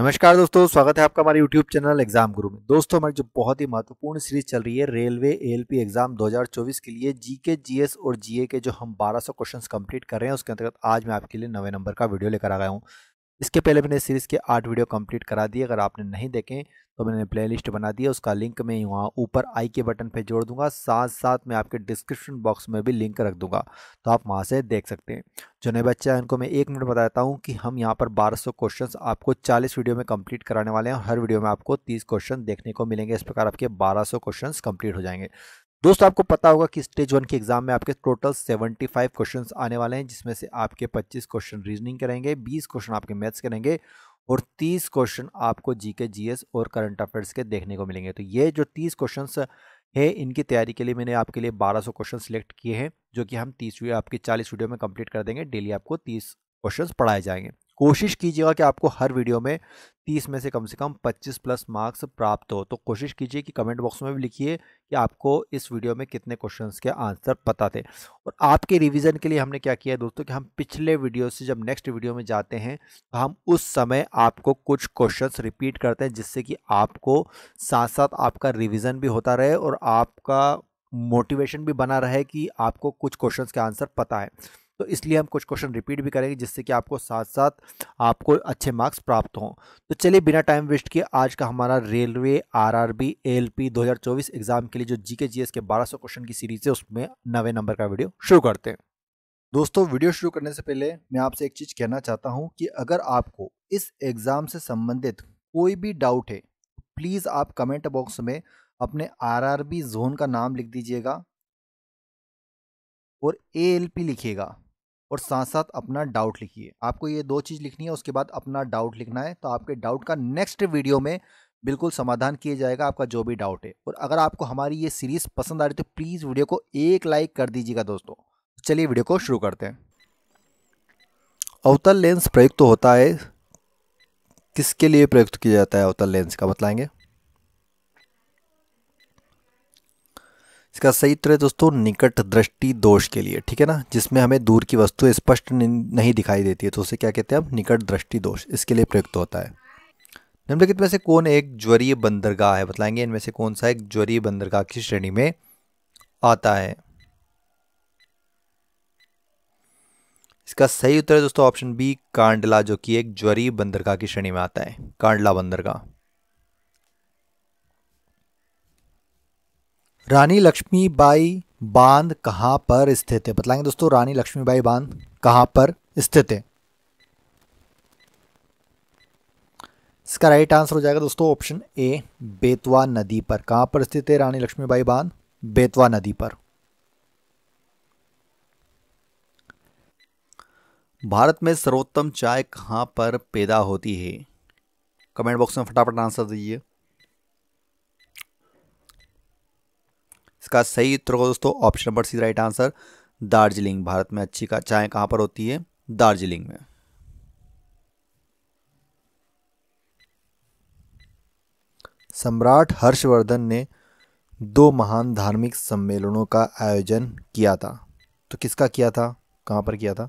नमस्कार दोस्तों स्वागत है आपका हमारे YouTube चैनल एग्जाम गुरु में दोस्तों हमारी जो बहुत ही महत्वपूर्ण सीरीज चल रही है रेलवे एएलपी एग्जाम 2024 के लिए जीके जीएस और जीए के जो हम 1200 क्वेश्चंस कंप्लीट कर रहे हैं उसके अंतर्गत आज मैं आपके लिए नवे नंबर का वीडियो लेकर आ गया हूँ इसके पहले मैंने सीरीज के आठ वीडियो कम्प्लीट करा दिए अगर आपने नहीं देखें तो मैंने प्लेलिस्ट बना दिया उसका लिंक मैं वहाँ ऊपर आई के बटन पे जोड़ दूंगा साथ साथ मैं आपके डिस्क्रिप्शन बॉक्स में भी लिंक रख दूंगा तो आप वहाँ से देख सकते हैं जो नए बच्चे हैं उनको मैं एक मिनट बताता हूँ कि हम यहाँ पर 1200 क्वेश्चन आपको 40 वीडियो में कंप्लीट कराने वाले हैं हर वीडियो में आपको तीस क्वेश्चन देखने को मिलेंगे इस प्रकार आपके सौ क्वेश्चन कंप्लीट हो जाएंगे दोस्तों आपको पता होगा कि स्टेज वन के एग्जाम में आपके टोटल 75 क्वेश्चंस आने वाले हैं जिसमें से आपके 25 क्वेश्चन रीजनिंग करेंगे 20 क्वेश्चन आपके मैथ्स करेंगे और 30 क्वेश्चन आपको G K G current affairs के देखने को मिलेंगे तो ये जो 30 क्वेश्चंस है इनकी तैयारी के लिए मैंने आपके लिए 1200 क्वेश्चन सिलेक्ट किए हैं जो कि हम 30 आपकी 40 वीडियो में कंप्लीट कर देंगे डेली आपको 30 क्वेश्चंस पढ़ाए जाएंगे कोशिश कीजिएगा कि आपको हर वीडियो में तीस में से कम से कम पच्चीस प्लस मार्क्स प्राप्त हो तो कोशिश कीजिए कि कमेंट बॉक्स में भी लिखिए कि आपको इस वीडियो में कितने क्वेश्चंस के आंसर पता थे और आपके रिवीजन के लिए हमने क्या किया है दोस्तों कि हम पिछले वीडियो से जब नेक्स्ट वीडियो में जाते हैं तो हम उस समय आपको कुछ क्वेश्चंस रिपीट करते हैं जिससे कि आपको साथ साथ आपका रिविज़न भी होता रहे और आपका मोटिवेशन भी बना रहे कि आपको कुछ क्वेश्चन के आंसर पता है तो इसलिए हम कुछ क्वेश्चन रिपीट भी करेंगे जिससे कि आपको साथ साथ आपको अच्छे मार्क्स प्राप्त हों तो चलिए बिना टाइम वेस्ट किए आज का हमारा रेलवे आरआरबी हजार 2024 एग्जाम के लिए जो जीके जीएस के 1200 क्वेश्चन की सीरीज है उसमें नवे नंबर का वीडियो शुरू करते हैं दोस्तों वीडियो शुरू करने से पहले मैं आपसे एक चीज़ कहना चाहता हूँ कि अगर आपको इस एग्ज़ाम से संबंधित कोई भी डाउट है प्लीज़ आप कमेंट बॉक्स में अपने आरआरबी जोन का नाम लिख दीजिएगा और एएलपी लिखिएगा और साथ साथ अपना डाउट लिखिए आपको ये दो चीज़ लिखनी है उसके बाद अपना डाउट लिखना है तो आपके डाउट का नेक्स्ट वीडियो में बिल्कुल समाधान किया जाएगा आपका जो भी डाउट है और अगर आपको हमारी ये सीरीज़ पसंद आ रही तो प्लीज़ वीडियो को एक लाइक कर दीजिएगा दोस्तों चलिए वीडियो को शुरू करते हैं अवतल लेंस प्रयुक्त तो होता है किसके लिए प्रयुक्त किया जाता है अवतल लेंस का बतलाएंगे इसका सही उत्तर है दोस्तों निकट दृष्टि दोष के लिए ठीक है ना जिसमें हमें दूर की वस्तु स्पष्ट नहीं दिखाई देती है तो उसे क्या कहते हैं हम निकट दृष्टि दोष इसके लिए प्रयुक्त होता है निम्नलिखित में से कौन एक ज्वरीय बंदरगाह है बताएंगे इनमें से कौन सा एक ज्वरीय बंदरगाह की श्रेणी में आता है इसका सही उत्तर है दोस्तों ऑप्शन बी कांडला जो कि एक ज्वरीय बंदरगाह की श्रेणी में आता है कांडला बंदरगाह रानी लक्ष्मीबाई बांध कहाँ पर स्थित है बताएंगे दोस्तों रानी लक्ष्मीबाई बांध कहाँ पर स्थित है इसका राइट आंसर हो जाएगा दोस्तों ऑप्शन ए बेतवा नदी पर कहाँ पर स्थित है रानी लक्ष्मीबाई बांध बेतवा नदी पर भारत में सर्वोत्तम चाय कहाँ पर पैदा होती है कमेंट बॉक्स में फटाफट आंसर दीजिए इसका सही उत्तर होगा दोस्तों option number C right answer Darjeeling Bharat में अच्छी का चाय कहाँ पर होती है दार्जिलिंग में सम्राट हर्षवर्धन ने दो महान धार्मिक सम्मेलनों का आयोजन किया था तो किसका किया था कहाँ पर किया था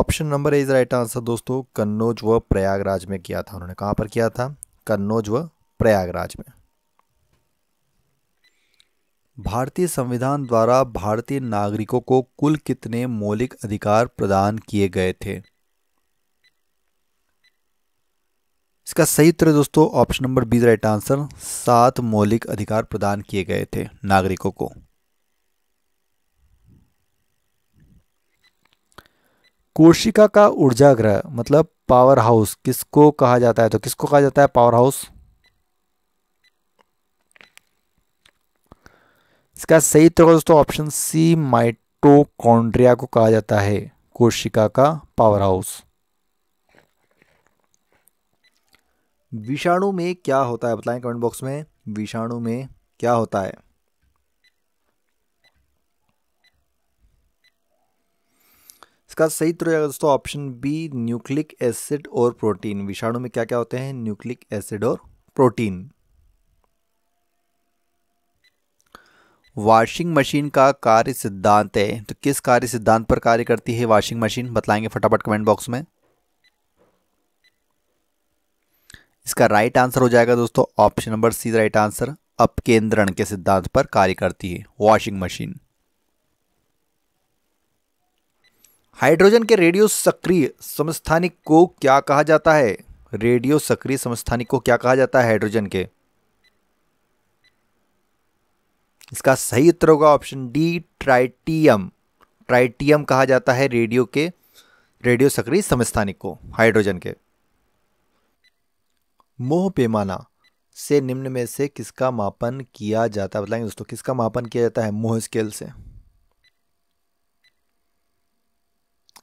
option number is right answer दोस्तों कन्नौज व प्रयागराज में किया था उन्होंने कहाँ पर किया था कन्नौज व प्रयागराज में भारतीय संविधान द्वारा भारतीय नागरिकों को कुल कितने मौलिक अधिकार प्रदान किए गए थे इसका सही उत्तर दोस्तों option number B right answer सात मौलिक अधिकार प्रदान किए गए थे नागरिकों को कोशिका का ऊर्जा ग्रह मतलब पावर हाउस किसको कहा जाता है तो किसको कहा जाता है पावर हाउस इसका सही तरह दोस्तों ऑप्शन सी माइटोकॉन्ड्रिया को कहा जाता है कोशिका का पावर हाउस विषाणु में क्या होता है बताएं कमेंट बॉक्स में विषाणु में क्या होता है इसका सही तरह दोस्तों ऑप्शन बी न्यूक्लिक एसिड और प्रोटीन विषाणु में क्या क्या होते हैं न्यूक्लिक एसिड और प्रोटीन वॉशिंग मशीन का कार्य सिद्धांत है तो किस कार्य सिद्धांत पर कार्य करती है वॉशिंग मशीन बताएंगे फटाफट कमेंट बॉक्स में इसका राइट आंसर हो जाएगा दोस्तों option number C right answer अपकेंद्रण के सिद्धांत पर कार्य करती है वॉशिंग मशीन हाइड्रोजन के रेडियो सक्रिय समस्थानिक को क्या कहा जाता है रेडियो सक्रिय समस्थानिक को क्या कहा जाता है हाइड्रोजन के इसका सही उत्तर होगा ऑप्शन डी ट्राइटियम ट्राइटियम कहा जाता है रेडियो के रेडियो सक्रिय समस्थानिक को हाइड्रोजन के मोह पैमाना से निम्न में से किसका मापन किया जाता है बताएंगे दोस्तों किसका मापन किया जाता है मोह स्केल से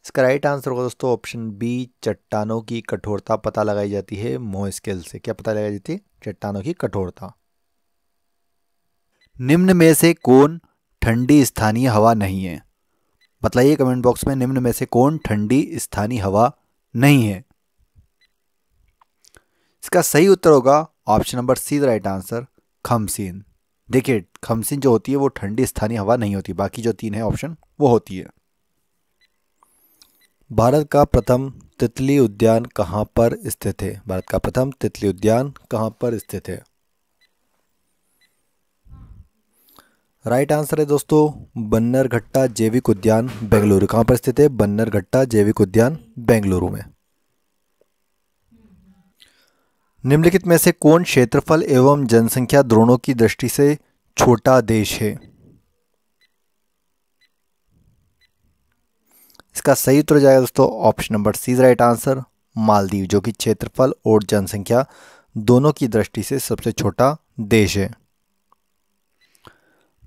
इसका राइट आंसर होगा दोस्तों ऑप्शन बी चट्टानों की कठोरता पता लगाई जाती है मोह स्केल से क्या पता लगाई जाती है चट्टानों की कठोरता निम्न में से कौन ठंडी स्थानीय हवा नहीं है बताइए कमेंट बॉक्स में निम्न में से कौन ठंडी स्थानीय हवा नहीं है इसका सही उत्तर होगा option number C the right answer खमसीन देखिए खमसीन जो होती है वो ठंडी स्थानीय हवा नहीं होती बाकी जो तीन है ऑप्शन वो होती है भारत का प्रथम तितली उद्यान कहाँ पर स्थित है भारत का प्रथम तितली उद्यान कहाँ पर स्थित है राइट आंसर है दोस्तों बन्नर घट्टा जैविक उद्यान बेंगलुरु कहां पर स्थित है बन्नर घट्टा जैविक उद्यान बेंगलुरु में निम्नलिखित में से कौन क्षेत्रफल एवं जनसंख्या दोनों की दृष्टि से छोटा देश है इसका सही उत्तर जाएगा दोस्तों option number C right answer Maldives जो कि क्षेत्रफल और जनसंख्या दोनों की दृष्टि से सबसे छोटा देश है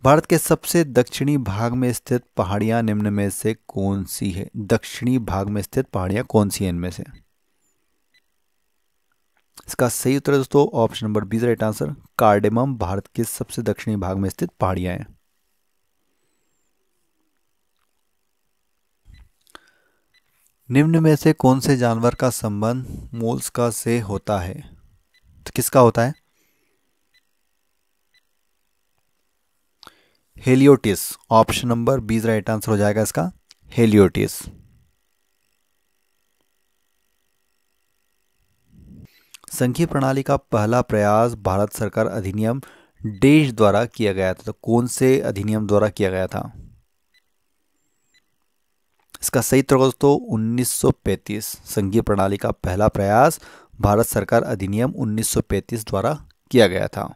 भारत के सबसे दक्षिणी भाग में स्थित पहाड़ियां निम्न में से कौन सी है दक्षिणी भाग में स्थित पहाड़ियां कौन सी हैं इनमें से इसका सही उत्तर दोस्तों option number B right answer cardamom भारत के सबसे दक्षिणी भाग में स्थित पहाड़ियां हैं निम्न में से कौन से जानवर का संबंध का से होता है तो किसका होता है haliotis option number B right answer हो जाएगा इसका हेलियोटिस संघीय प्रणाली का पहला प्रयास भारत सरकार अधिनियम देश द्वारा किया गया था तो कौन से अधिनियम द्वारा किया गया था इसका सही तरह दोस्तों 1935 संघीय प्रणाली का पहला प्रयास भारत सरकार अधिनियम 1935 द्वारा किया गया था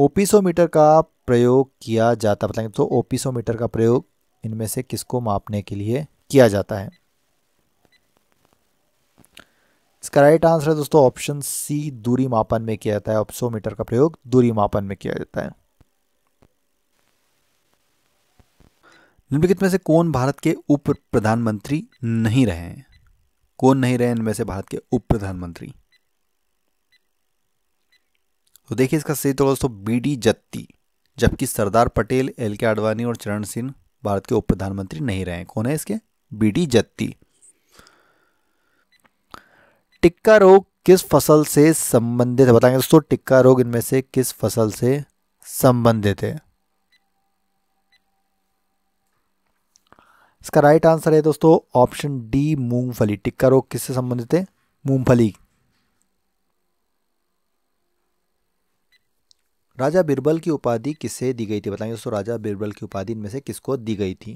ओपिसोमीटर का प्रयोग किया जाता है बताएंगे तो ओपिसोमीटर का प्रयोग इनमें से किसको मापने के लिए किया जाता है इसका राइट आंसर है दोस्तों ऑप्शन सी दूरी मापन में किया जाता है ऑप्सोमीटर का प्रयोग दूरी मापन में किया जाता है निम्नलिखित में से कौन भारत के उप प्रधानमंत्री नहीं रहे कौन नहीं रहे इनमें से भारत के उप प्रधानमंत्री तो देखिए इसका सही तो दोस्तों बी डी जत्ती जबकि सरदार पटेल एल के आडवाणी और चरण सिंह भारत के उप प्रधानमंत्री नहीं रहे कौन है इसके बी डी जत्ती टिक्का रोग किस फसल से संबंधित है बताएंगे दोस्तों टिक्का रोग इनमें से किस फसल से संबंधित है इसका राइट आंसर है दोस्तों ऑप्शन डी मूंगफली टिक्का रोग किससे संबंधित है मूंगफली राजा बिरबल की उपाधि किसे दी गई थी बताएंगे दोस्तों राजा बिरबल की उपाधि इनमें से किसको दी गई थी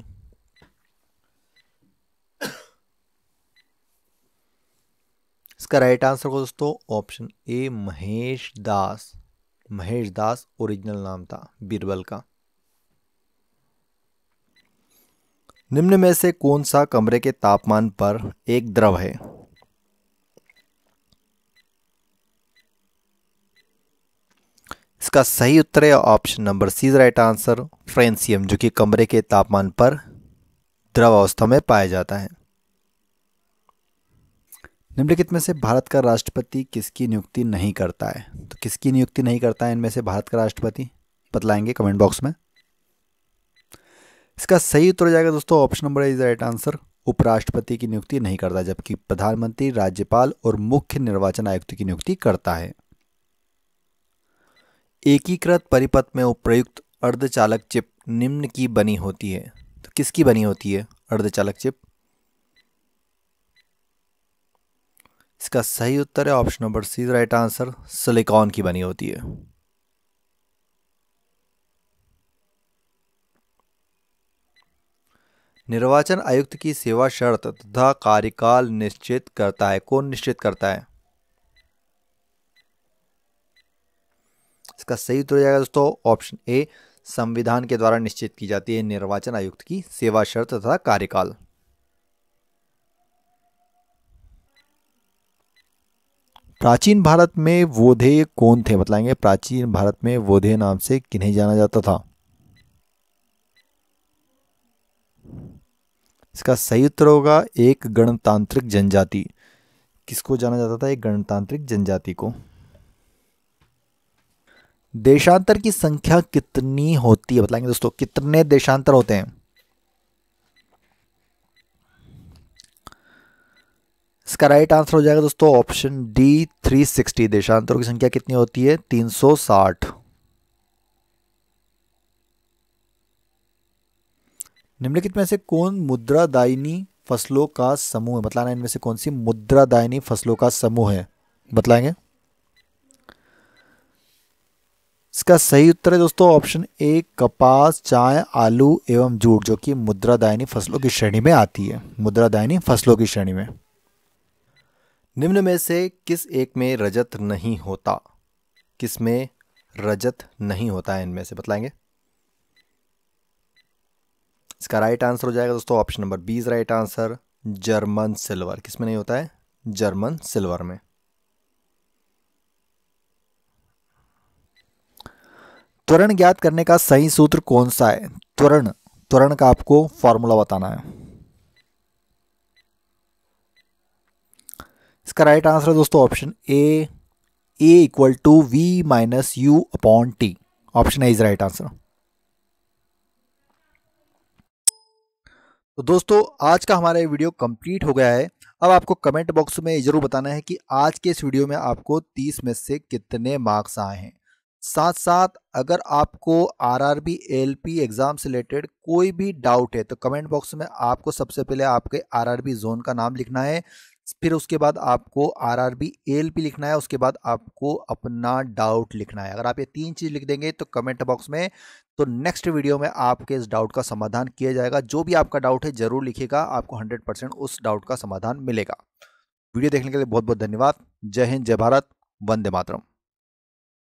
इसका राइट आंसर होगा दोस्तों option A Mahesh Das Mahesh Das original नाम था बीरबल का निम्न में से कौन सा कमरे के तापमान पर एक द्रव है इसका सही उत्तर है option number C is right answer francium जो कि कमरे के तापमान पर द्रव अवस्था में पाया जाता है निम्नलिखित में से भारत का राष्ट्रपति किसकी नियुक्ति नहीं करता है तो किसकी नियुक्ति नहीं करता है इनमें से भारत का राष्ट्रपति बतलाएंगे कमेंट बॉक्स में इसका सही उत्तर हो जाएगा दोस्तों option number is right answer उपराष्ट्रपति की नियुक्ति नहीं करता जबकि प्रधानमंत्री राज्यपाल और मुख्य निर्वाचन आयुक्त की नियुक्ति करता है एकीकृत परिपथ में उप्रयुक्त अर्धचालक चिप निम्न की बनी होती है तो किसकी बनी होती है अर्धचालक चिप इसका सही उत्तर है option number C right answer silicon की बनी होती है निर्वाचन आयुक्त की सेवा शर्त तथा कार्यकाल निश्चित करता है कौन निश्चित करता है इसका सही उत्तर हो जाएगा दोस्तों ऑप्शन ए संविधान के द्वारा निश्चित की जाती है निर्वाचन आयुक्त की सेवा शर्त तथा कार्यकाल प्राचीन भारत में वोधे कौन थे बताएंगे प्राचीन भारत में वोधे नाम से किन्हें जाना जाता था इसका सही उत्तर होगा एक गणतांत्रिक जनजाति किसको जाना जाता था एक गणतांत्रिक जनजाति को देशांतर की संख्या कितनी होती है बताएंगे दोस्तों कितने देशांतर होते हैं इसका राइट आंसर हो जाएगा दोस्तों ऑप्शन डी 360 देशांतरों की संख्या कितनी होती है 360 निम्नलिखित में से कौन मुद्रादायिनी फसलों का समूह है बतलाना इनमें से कौन सी मुद्रादायिनी फसलों का समूह है बतलाएंगे इसका सही उत्तर है दोस्तों ऑप्शन ए कपास चाय आलू एवं जूट जो कि मुद्रा दायनी फसलों की श्रेणी में आती है मुद्रा दायनी फसलों की श्रेणी में निम्न में से किस एक में रजत नहीं होता किस में रजत नहीं होता है इनमें से बतलाएंगे इसका राइट आंसर हो जाएगा दोस्तों option number B is right answer German silver किसमें नहीं होता है जर्मन सिल्वर में त्वरण ज्ञात करने का सही सूत्र कौन सा है त्वरण त्वरण का आपको फॉर्मूला बताना है इसका राइट आंसर है दोस्तों option A A equal to V minus U upon T option A is right answer तो दोस्तों आज का हमारा वीडियो कंप्लीट हो गया है अब आपको कमेंट बॉक्स में जरूर बताना है कि आज के इस वीडियो में आपको 30 में से कितने मार्क्स आए हैं साथ साथ अगर आपको R R B L P exam से रिलेटेड कोई भी डाउट है तो कमेंट बॉक्स में आपको सबसे पहले आपके आर आर बी जोन का नाम लिखना है फिर उसके बाद आपको R R B L P लिखना है उसके बाद आपको अपना डाउट लिखना है अगर आप ये तीन चीज़ लिख देंगे तो कमेंट बॉक्स में तो नेक्स्ट वीडियो में आपके इस डाउट का समाधान किया जाएगा जो भी आपका डाउट है ज़रूर लिखेगा आपको हंड्रेड परसेंट उस डाउट का समाधान मिलेगा वीडियो देखने के लिए बहुत बहुत धन्यवाद जय हिंद जय भारत वंदे मातरम